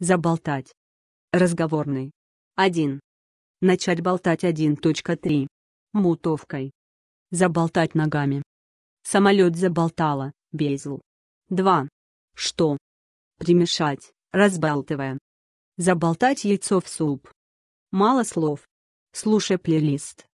Заболтать. Разговорный. 1. Начать болтать 1.3. Мутовкой. Заболтать ногами. Самолет заболтала, Бейзл. 2. Что? Примешать, разбалтывая. Заболтать яйцо в суп. Мало слов. Слушай плейлист.